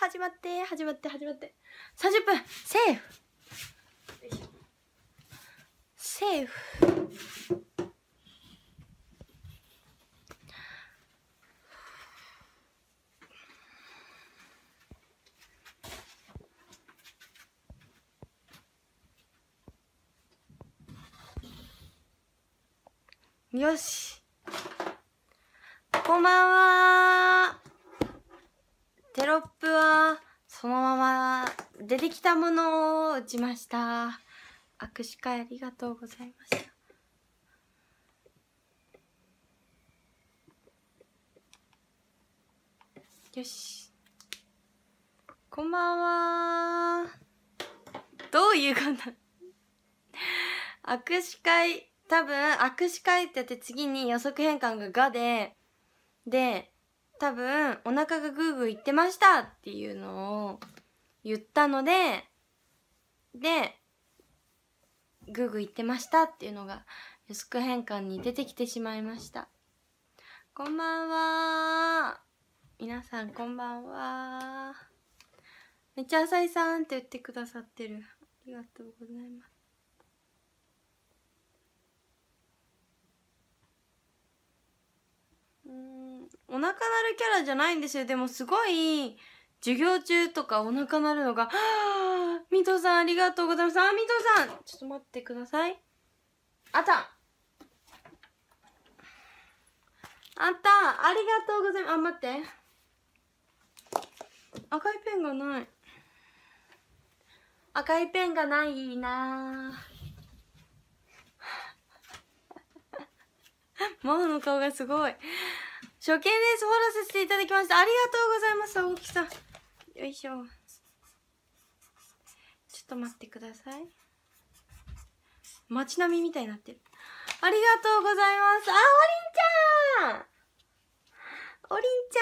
始まって始まって始まって30分セーフセーフよしこんばんはテロップはそのまま出てきたものを打ちました握手会ありがとうございましたよしこんばんはどういうこと握手会多分握手会ってやって次に予測変換が「が」でで多分お腹がグーグーいってましたっていうのを言ったのででグーグーいってましたっていうのが予測変換に出てきてしまいましたこんばんは皆さんこんばんはめっちゃ浅井さんって言ってくださってるありがとうございますうんお腹鳴るキャラじゃないんですよでもすごい授業中とかお腹鳴るのが「ミトさんありがとうございますあミトさんちょっと待ってくださいあったあったありがとうございますあ待って赤いペンがない赤いペンがないなマ帆の顔がすごい。初見です。フォローさせていただきました。ありがとうございます、青木さん。よいしょ。ちょっと待ってください。街並みみたいになってる。ありがとうございます。あ、おりんちゃんおりんち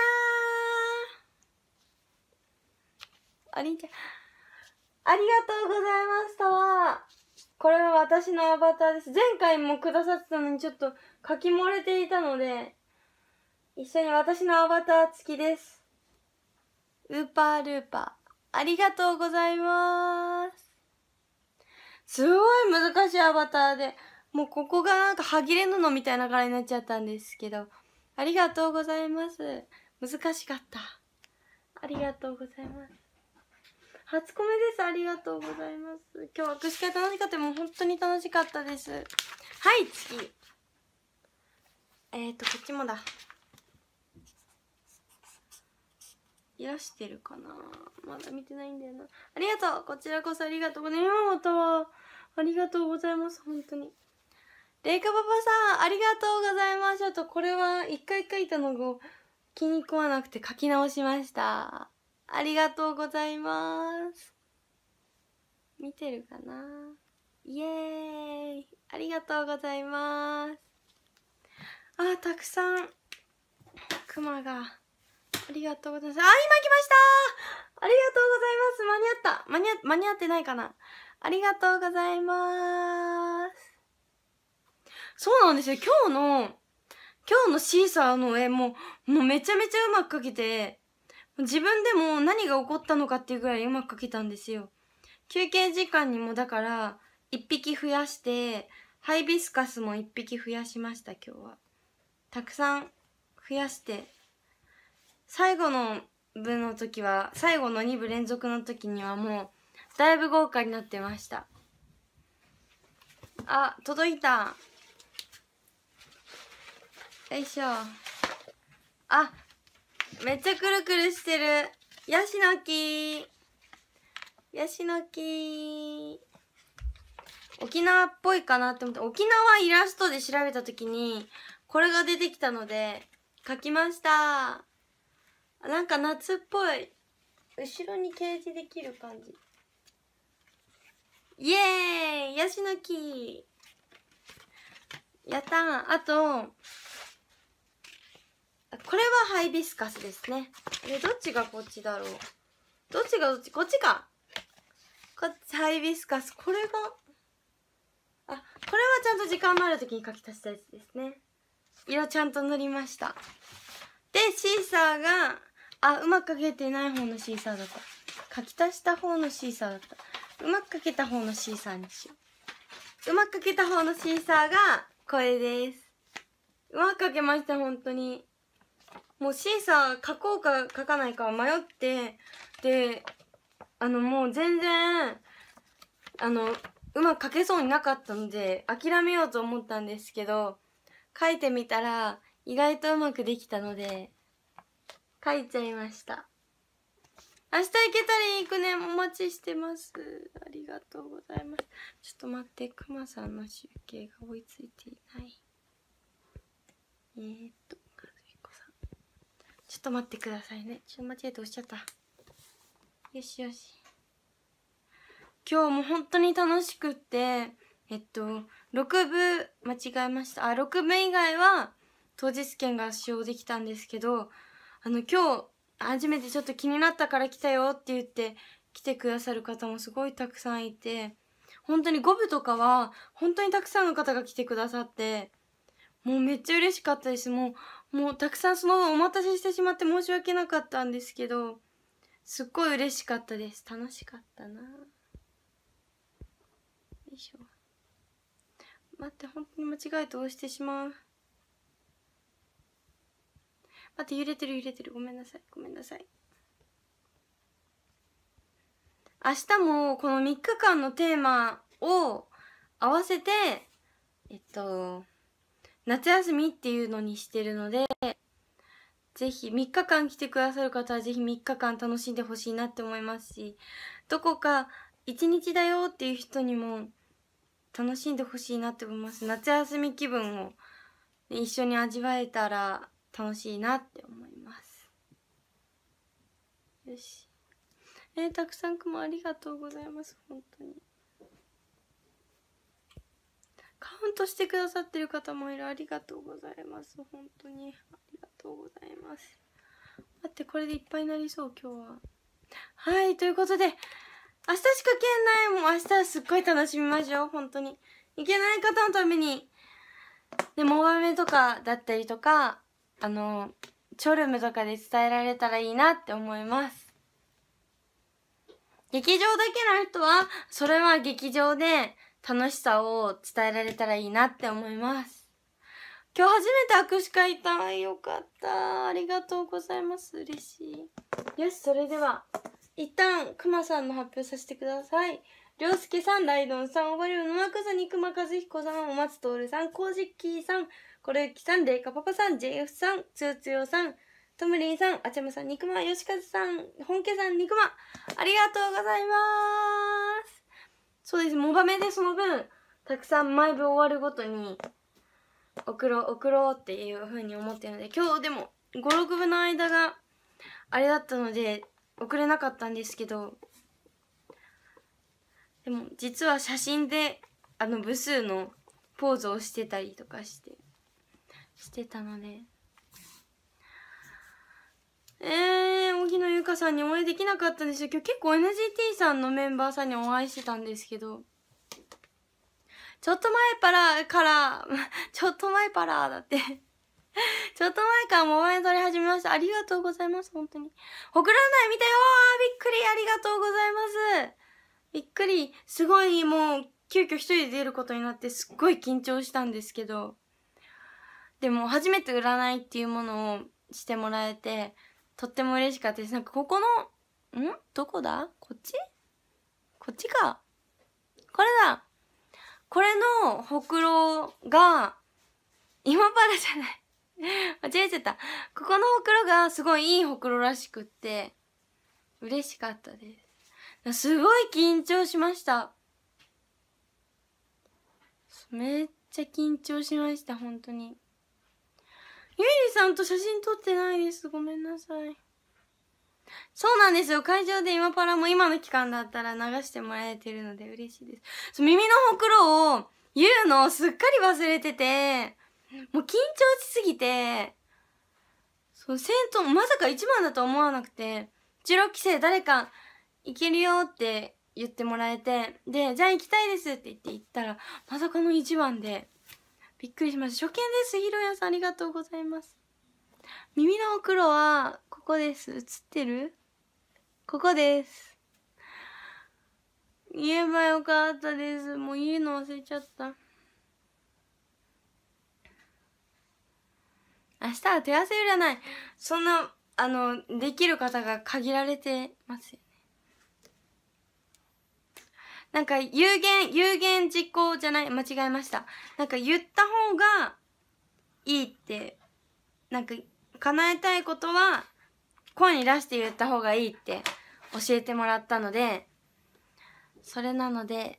ゃんおりんちゃん。ありがとうございました。これは私のアバターです。前回もくださってたのにちょっと書き漏れていたので、一緒に私のアバター付きです。ウーパールーパー。ありがとうございます。すごい難しいアバターで、もうここがなんか歯切れ布みたいな柄になっちゃったんですけど、ありがとうございます。難しかった。ありがとうございます。初コメです。ありがとうございます。今日は握手会楽しかった。もう本当に楽しかったです。はい、次。えっ、ー、と、こっちもだ。いらしてるかなまだ見てないんだよな。ありがとうこちらこそありがとうございます。ありがとうございます。本当に。レイカパパさん、ありがとうございます。ちょっとこれは一回書いたのを気に食わなくて書き直しました。ありがとうございます見てるかなイエーイありがとうございますあたくさんクマがありがとうございますあ今来ましたありがとうございます間に合った間に合間に合ってないかなありがとうございますそうなんですよ今日の今日のシーサーの絵ももうめちゃめちゃうまく描けて自分でも何が起こったのかっていうぐらいうまく描けたんですよ。休憩時間にもだから1匹増やしてハイビスカスも1匹増やしました今日は。たくさん増やして最後の部の時は最後の2部連続の時にはもうだいぶ豪華になってました。あ届いたよいしょあめっちゃくるくるしてるヤシの木ヤシの木沖縄っぽいかなって思って沖縄イラストで調べた時にこれが出てきたので描きましたなんか夏っぽい後ろに掲示できる感じイエーイヤシの木やったあとこれはハイビスカスですねでどっちがこっちだろうどっちがどっちこっちかこっちハイビスカスこれがあこれはちゃんと時間のある時に書き足したやつですね色ちゃんと塗りましたでシーサーがあうまく書けてない方のシーサーだった書き足した方のシーサーだったうまく書けた方のシーサーにしよううまく書けた方のシーサーがこれですうまく書けました本当にもう審査書こうか書かないか迷ってであのもう全然あのうまく書けそうになかったので諦めようと思ったんですけど書いてみたら意外とうまくできたので書いちゃいました明日行けたら行くねお待ちしてますありがとうございますちょっと待ってくまさんの集計が追いついていないえー、っとと待ってくださいねちょっと間違えて押しちゃったよしよし今日も本当に楽しくってえっと6部間違えましたあ6部以外は当日券が使用できたんですけどあの今日初めてちょっと気になったから来たよって言って来てくださる方もすごいたくさんいて本当に5部とかは本当にたくさんの方が来てくださってもうめっちゃ嬉しかったですもうもうたくさんそのお待たせしてしまって申し訳なかったんですけどすっごい嬉しかったです楽しかったなよいしょ待って本当に間違えて押してしまう待って揺れてる揺れてるごめんなさいごめんなさい明日もこの3日間のテーマを合わせてえっと夏休みっていうのにしてるのでぜひ3日間来てくださる方はぜひ3日間楽しんでほしいなって思いますしどこか1日だよっていう人にも楽しんでほしいなって思います夏休み気分を一緒に味わえたら楽しいなって思いますよしえー、たくさん雲ありがとうございます本当にとしてくださってる方もいるありがとうございます本当にありがとうございます待ってこれでいっぱいになりそう今日ははいということで明日しか県内も明日はすっごい楽しみましょう本当にいけない方のためにでモバメとかだったりとかあのチョルムとかで伝えられたらいいなって思います劇場だけの人はそれは劇場で楽しさを伝えられたらいいなって思います。今日初めて握手会行ったよかった。ありがとうございます。嬉しい。よし、それでは、一旦、くまさんの発表させてください。りょうすけさん、ライドンさん、おばりゅうのまくさにくまかずひこさん、おまつとおるさん、こうじっきーさん、これゆきさん、れいかパパさん、JF さん、つうつよさん、とむりんさん、あちゃむさん、にくま、よしかずさん、ほんけさん、にくま、ありがとうございます。そうです。モバメでその分、たくさん毎分終わるごとに、送ろう、送ろうっていうふうに思ってるので、今日でも5、6分の間があれだったので、送れなかったんですけど、でも実は写真で、あの部数のポーズをしてたりとかして、してたので、えー、荻野優香さんにお会いできなかったんですよ。今日結構 NGT さんのメンバーさんにお会いしてたんですけど。ちょっと前からから、ちょっと前から、だってちょっと前からも応援取り始めました。ありがとうございます、本当に。ほくらない見たよびっくりありがとうございますびっくりすごいもう、急遽一人で出ることになってすっごい緊張したんですけど。でも、初めて占いっていうものをしてもらえて、とっても嬉しかったですなんかここのんどこだこっちこっちかこれだこれのほくろが今パラじゃない 間違えちゃった。ここのほくろがすごいいいほくろらしくって、嬉しかったです。すごい緊張しました。めっちゃ緊張しました、本当に。ゆいりさんと写真撮ってないです。ごめんなさい。そうなんですよ。会場で今パラも今の期間だったら流してもらえてるので嬉しいです。耳のほくろを言うのをすっかり忘れてて、もう緊張しすぎて、そう、戦闘、まさか一番だと思わなくて、16期生誰か行けるよって言ってもらえて、で、じゃあ行きたいですって言って行ったら、まさかの一番で、びっくりしました。初見です。ひろやさん、ありがとうございます。耳の黒は、ここです。映ってるここです。言えばよかったです。もう言うの忘れちゃった。明日は手汗占い。そんな、あの、できる方が限られてますなんか有言有言実行じゃない間違えましたなんか言った方がいいってなんか叶えたいことは声に出して言った方がいいって教えてもらったのでそれなので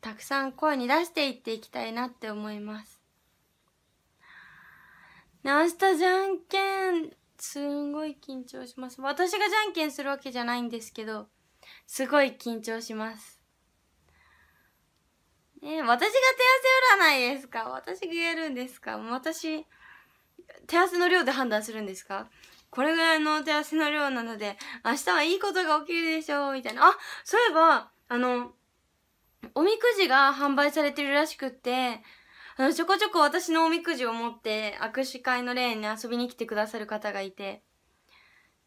たくさん声に出していっていきたいなって思いますね明日じゃんけんすんごい緊張します私がじゃんけんするわけじゃないんですけどすごい緊張しますね私が手汗占いですか私がえるんですか私、手汗の量で判断するんですかこれぐらいの手汗の量なので、明日はいいことが起きるでしょう、みたいな。あ、そういえば、あの、おみくじが販売されてるらしくって、あの、ちょこちょこ私のおみくじを持って握手会のレーンに遊びに来てくださる方がいて、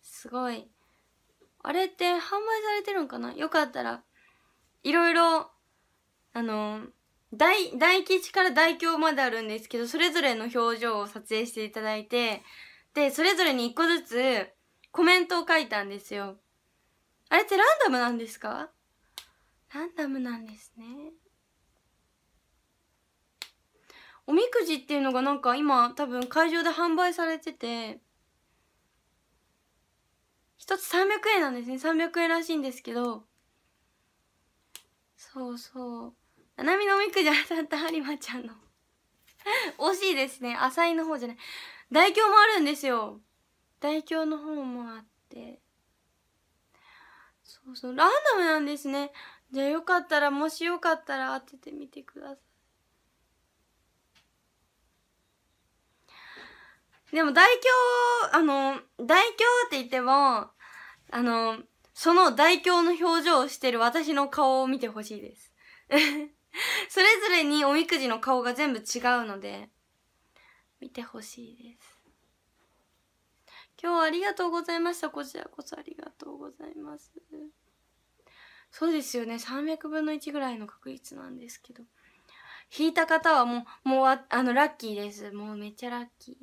すごい。あれって販売されてるんかなよかったら、いろいろあの大大吉から大凶まであるんですけどそれぞれの表情を撮影していただいてでそれぞれに一個ずつコメントを書いたんですよあれってランダムなんですかランダムなんですねおみくじっていうのがなんか今多分会場で販売されてて一つ300円なんですね300円らしいんですけどそうそうななみのおみくじ当たったはりまちゃんの惜しいですね浅井の方じゃない大凶もあるんですよ大凶の方もあってそうそうランダムなんですねじゃあよかったらもしよかったら当ててみてくださいでも大凶あの大凶って言ってもあのその大凶の表情をしてる私の顔を見てほしいですそれぞれにおみくじの顔が全部違うので見てほしいです今日はありがとうございましたこちらこそありがとうございますそうですよね300分の1ぐらいの確率なんですけど引いた方はもうもうああのラッキーですもうめっちゃラッキー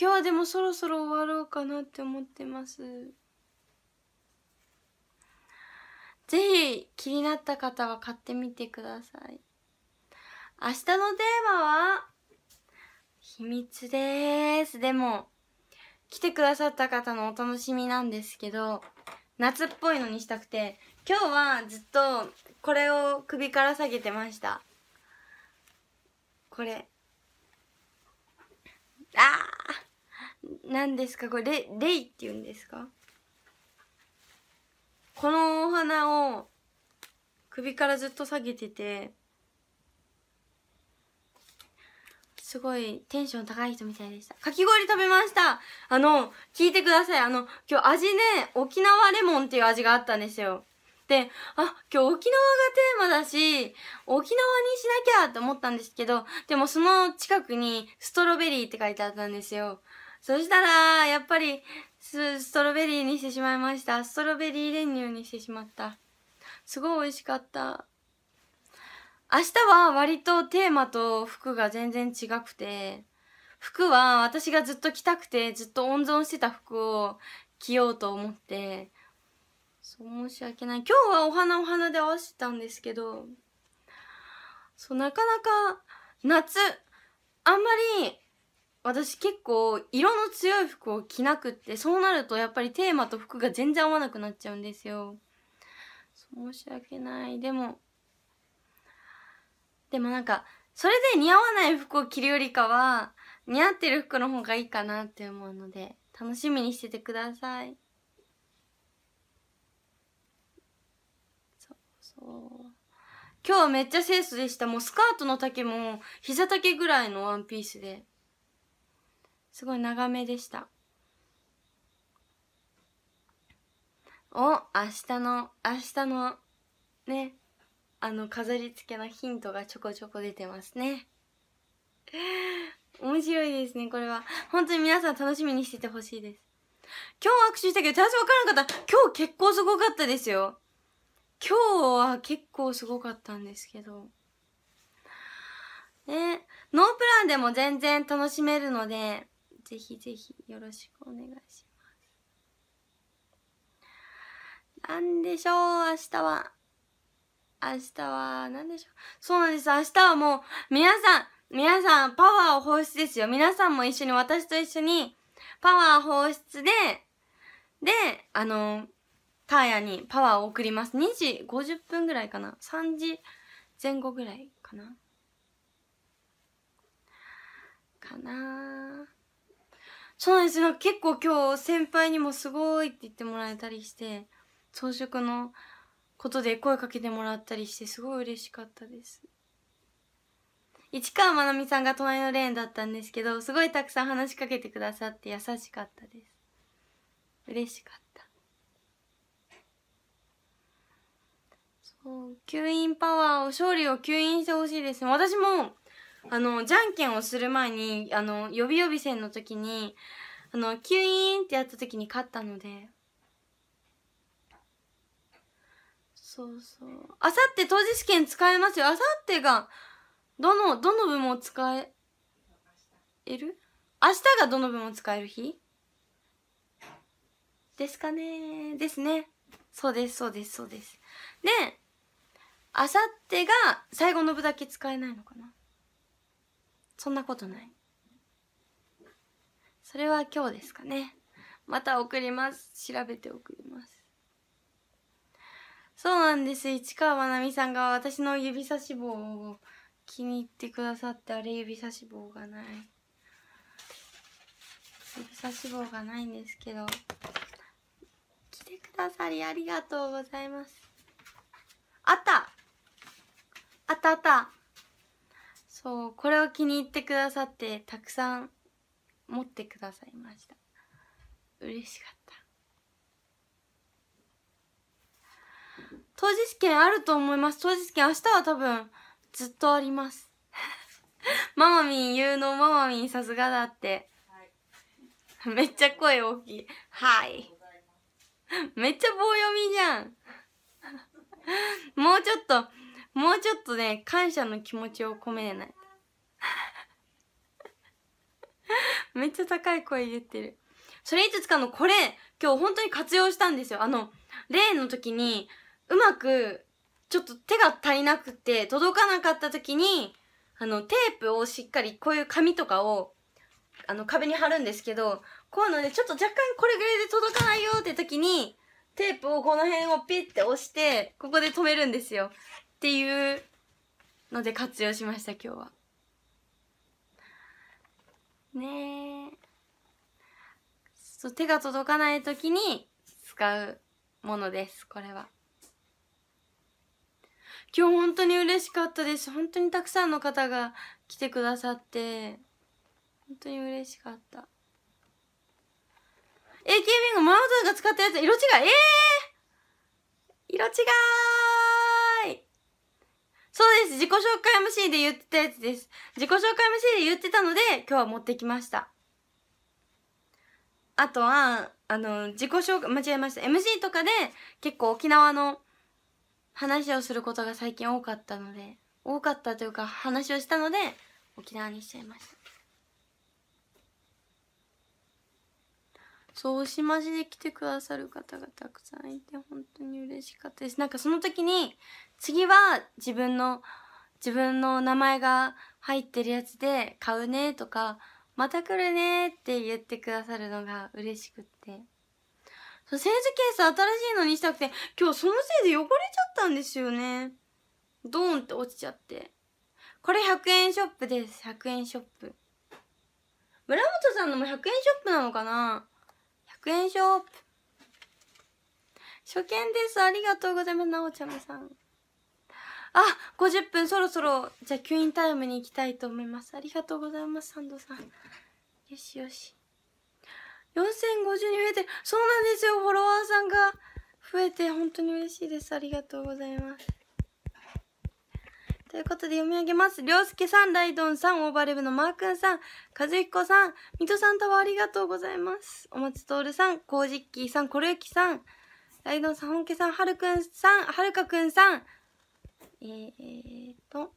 今日はでもそろそろ終わろうかなって思ってますぜひ気になった方は買ってみてください明日のテーマは秘密ですでも来てくださった方のお楽しみなんですけど夏っぽいのにしたくて今日はずっとこれを首から下げてましたこれあー何ですかこれレレイって言うんですかこのお花を首からずっと下げててすごいテンション高い人みたいでしたかき氷食べましたあの聞いてくださいあの今日味ね沖縄レモンっていう味があったんですよであ今日沖縄がテーマだし沖縄にしなきゃって思ったんですけどでもその近くにストロベリーって書いてあったんですよそしたらやっぱりスストロベリーにしてしまいましたストロベリー練乳にしてしまったすごい美味しかった明日は割とテーマと服が全然違くて服は私がずっと着たくてずっと温存してた服を着ようと思ってそう申し訳ない今日はお花お花で合わせたんですけどそうなかなか夏あんまり私結構色の強い服を着なくってそうなるとやっぱりテーマと服が全然合わなくなっちゃうんですよ申し訳ないでもでもなんかそれで似合わない服を着るよりかは似合ってる服の方がいいかなって思うので楽しみにしててくださいそうそう今日はめっちゃ清楚でしたもうスカートの丈も膝丈ぐらいのワンピースですごい長めでしたお明日の明日のねあの飾り付けのヒントがちょこちょこ出てますね 面白いですねこれは本当に皆さん楽しみにしててほしいです今日握手したけど最初分からなかった今日結構すごかったですよ今日は結構すごかったんですけどねノープランでも全然楽しめるのでぜひぜひよろしくお願いしますなんでしょう明日は明日は何でしょうそうなんです明日はもう皆さん皆さんパワーを放出ですよ皆さんも一緒に私と一緒にパワー放出でであのターヤにパワーを送ります2時50分ぐらいかな3時前後ぐらいかなかなそうなんですよ。結構今日先輩にもすごいって言ってもらえたりして、装飾のことで声かけてもらったりして、すごい嬉しかったです。市川まなみさんが隣のレーンだったんですけど、すごいたくさん話しかけてくださって優しかったです。嬉しかった。そう、吸引パワーを、勝利を吸引してほしいですね。私もあの、じゃんけんをする前に、あの、予備予備戦の時に、あの、キュイーンってやった時に勝ったので。そうそう。あさって当日試験使えますよ。あさってが、どの、どの部も使え、いる明日がどの部も使える日ですかねですね。そうです、そうです、そうです。で、あさってが最後の部だけ使えないのかなそんなことない。それは今日ですかね。また送ります。調べて送ります。そうなんです。市川まなみさんが私の指差し棒を気に入ってくださって、あれ指差し棒がない。指差し棒がないんですけど。来てくださりありがとうございます。あったあったあったそうこれを気に入ってくださってたくさん持ってくださいました嬉しかった当日券あると思います当日券明日は多分ずっとあります ママミン言うのママミンさすがだって、はい、めっちゃ声大きいはいめっちゃ棒読みじゃんもうちょっともうちょっとね感謝の気持ちを込めない めっちゃ高い声言ってるそれいつ使うのこれ今日本当に活用したんですよあの例の時にうまくちょっと手が足りなくて届かなかった時にあのテープをしっかりこういう紙とかをあの壁に貼るんですけどこういうのでちょっと若干これぐらいで届かないよって時にテープをこの辺をピッて押してここで止めるんですよっていうので活用しました今日は。ねそう手が届かない時に使うものですこれは。今日本当に嬉しかったです本当にたくさんの方が来てくださって本当に嬉しかった AKB のマウザが使ったやつ色違いええー、色違いそうです。自己紹介 MC で言ってたやつです。自己紹介 MC で言ってたので、今日は持ってきました。あとは、あの、自己紹介、間違えました。MC とかで結構沖縄の話をすることが最近多かったので、多かったというか話をしたので、沖縄にしちゃいました。そうおしましで来てくださる方がたくさんいて本当に嬉しかったですなんかその時に次は自分の自分の名前が入ってるやつで買うねとかまた来るねって言ってくださるのが嬉しくってそうセーズケース新しいのにしたくて今日そのせいで汚れちゃったんですよねドーンって落ちちゃってこれ100円ショップです100円ショップ村本さんのも100円ショップなのかな100円ショップ初見ですありがとうございますなおちゃまさんあ50分そろそろじゃあ吸引タイムに行きたいと思いますありがとうございますサンドさんよしよし4050に増えてそうなんですよフォロワーさんが増えて本当に嬉しいですありがとうございますということで読み上げます。りょうすけさん、ライドンさん、オーバーレブのマー君さん、和彦さん、水戸さんとはありがとうございます。おまつとおるさん、こうじっきーさん、ころゆきさん、ライドンさん、本家さん、はるくんさん、はるかくんさん、えー、っと、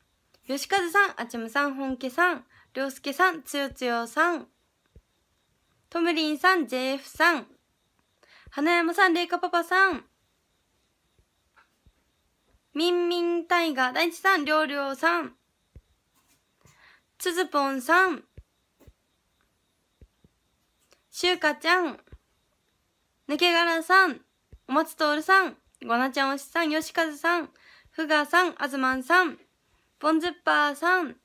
よしかずさん、あちむさん、本家さん、りょうすけさん、つよつよさん、とむりんさん、JF さん、花山さん、れいかパパさん、みんみんタイガー、大地さん、りょうりょうさん、つずぽんさん、しゅうかちゃん、抜けがらさん、おもつとおるさん、ごなちゃんおしさん、よしかずさん、ふがさん、あずまんさん、ぽんずっぱーさん、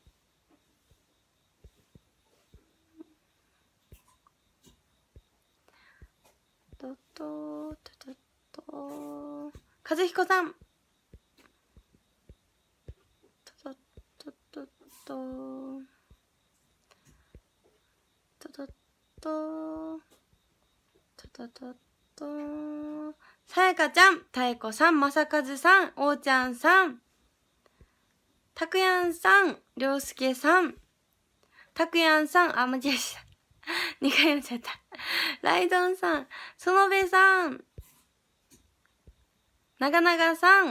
ととととと、ひこさん、ととととととととさやかちゃんたえこさんまさかずさんおうちゃんさんたくやんさんりょうすけさんたくやんさんあ間違えした二回読んじゃったライドンさんそのべさんながながさんあ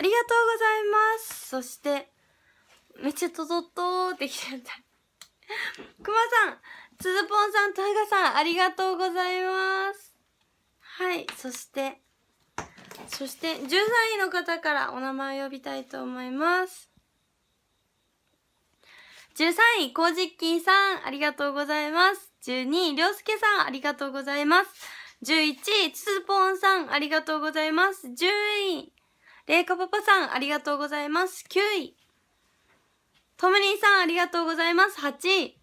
りがとうございます。そして、めっちゃとととってきちゃった。くまさん、つずぽんさん、とはがさん、ありがとうございます。はい、そして、そして、13位の方からお名前を呼びたいと思います。13位、コージッキーさん、ありがとうございます。12位、りょうすけさん、ありがとうございます。11位、つずぽんさん、ありがとうございます。10位、れいかパパさん、ありがとうございます。9位、トムリンさん、ありがとうございます。8位。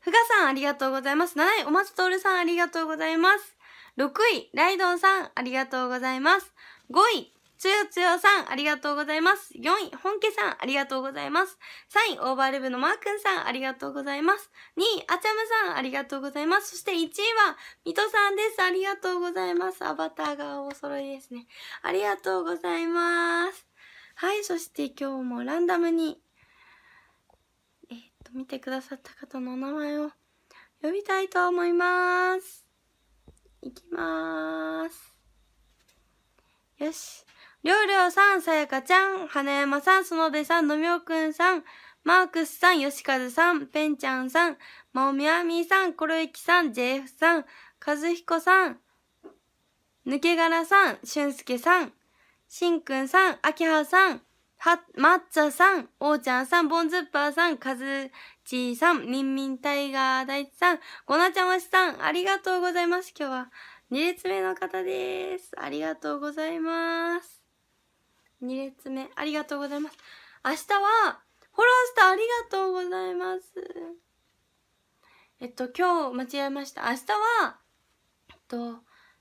フガさん、ありがとうございます。7位、おマツとおるさん、ありがとうございます。6位、ライドンさん、ありがとうございます。5位、つよつよさん、ありがとうございます。4位、本家さん、ありがとうございます。3位、オーバーレブのマー君さん、ありがとうございます。2位、あちゃむさん、ありがとうございます。そして1位は、みとさんです。ありがとうございます。アバターがお揃いですね。ありがとうございます。はい、そして今日もランダムにと見てくださった方のお名前を呼びたいと思いますいきまーすよしりょうりょうさん、さやかちゃん、はやまさん、そのべさん、のみょうくんさん、マークスさん、よしかずさん、ぺんちゃんさん、まおみあみさん、ころゆきさん、ェフさん、かずひこさん、ぬけがらさん、しゅんすけさん、しんくんさん、あきはさん、は、まっちゃさん、おーちゃんさん、ぼんずっぱーさん、かずちーさん、みんみんタイガー大地さん、ごなちゃましさん、ありがとうございます。今日は2列目の方です。ありがとうございます。2列目、ありがとうございます。明日は、フォロースターありがとうございます。えっと、今日間違えました。明日は、えっと、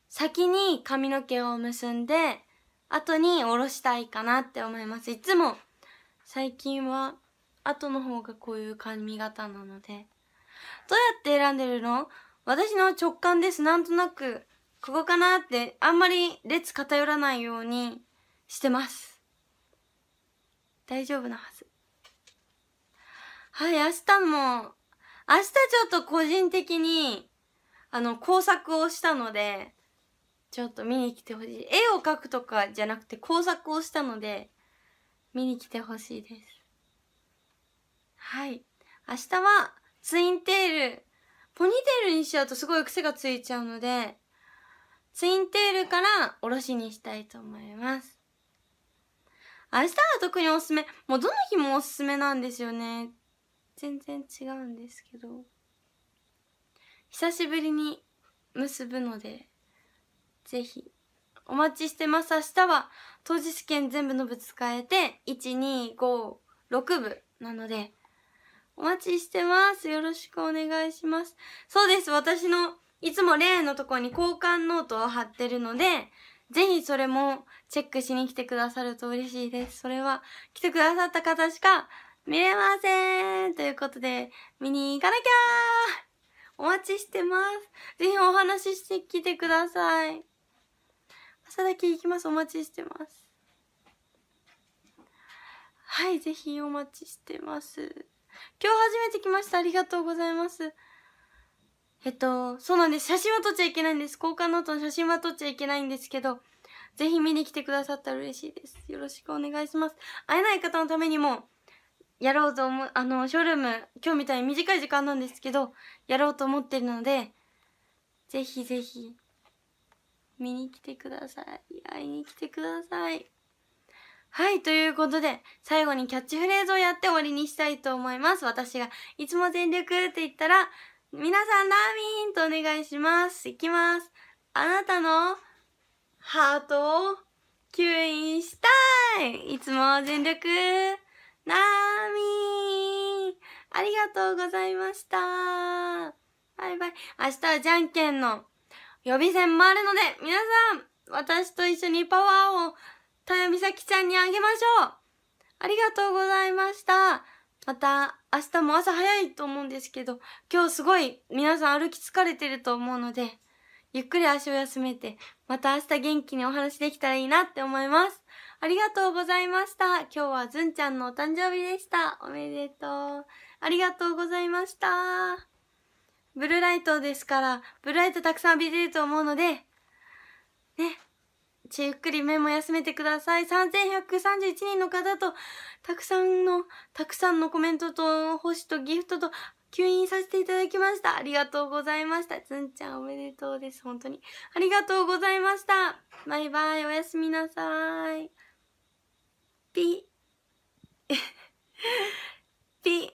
先に髪の毛を結んで、後におろしたいかなって思いますいつも最近は後の方がこういう髪型なのでどうやって選んでるの私の直感ですなんとなくここかなってあんまり列偏らないようにしてます大丈夫なはずはい明日も明日ちょっと個人的にあの工作をしたのでちょっと見に来てほしい絵を描くとかじゃなくて工作をしたので見に来てほしいですはい明日はツインテールポニーテールにしちゃうとすごい癖がついちゃうのでツインテールからおろしにしたいと思います明日は特におすすめもうどの日もおすすめなんですよね全然違うんですけど久しぶりに結ぶのでぜひ。お待ちしてます。明日は、当日試験全部の部使えて、1、2、5、6部なので、お待ちしてます。よろしくお願いします。そうです。私の、いつも例のとこに交換ノートを貼ってるので、ぜひそれもチェックしに来てくださると嬉しいです。それは来てくださった方しか見れませんということで、見に行かなきゃーお待ちしてます。ぜひお話ししてきてください。朝だけ行きますお待ちしてますはいぜひお待ちしてます今日初めて来ましたありがとうございますえっとそうなんです写真は撮っちゃいけないんです交換ノートの写真は撮っちゃいけないんですけどぜひ見に来てくださったら嬉しいです。よろしくお願いします。会えない方のためにも、やろうと思う、あの、ショールーム、今日みたいに短い時間なんですけど、やろうと思ってるので、ぜひぜひ見に来てください。会いに来てください。はい、ということで、最後にキャッチフレーズをやって終わりにしたいと思います。私がいつも全力って言ったら、皆さんラーメンとお願いします。いきます。あなたのハートを吸引したいいつも全力なーみーありがとうございましたバイバイ明日はじゃんけんの予備選もあるので、皆さん、私と一緒にパワーを、たやみさきちゃんにあげましょうありがとうございましたまた、明日も朝早いと思うんですけど、今日すごい皆さん歩き疲れてると思うので、ゆっくり足を休めて、また明日元気にお話できたらいいなって思います。ありがとうございました。今日はずんちゃんのお誕生日でした。おめでとう。ありがとうございました。ブルーライトですから、ブルーライトたくさん浴びてると思うので、ね、ゆっくり目も休めてください。3131人の方と、たくさんの、たくさんのコメントと、星とギフトと、吸引させていただきました。ありがとうございました。つんちゃんおめでとうです。本当に。ありがとうございました。バイバイ。おやすみなさい。ピ。ピ。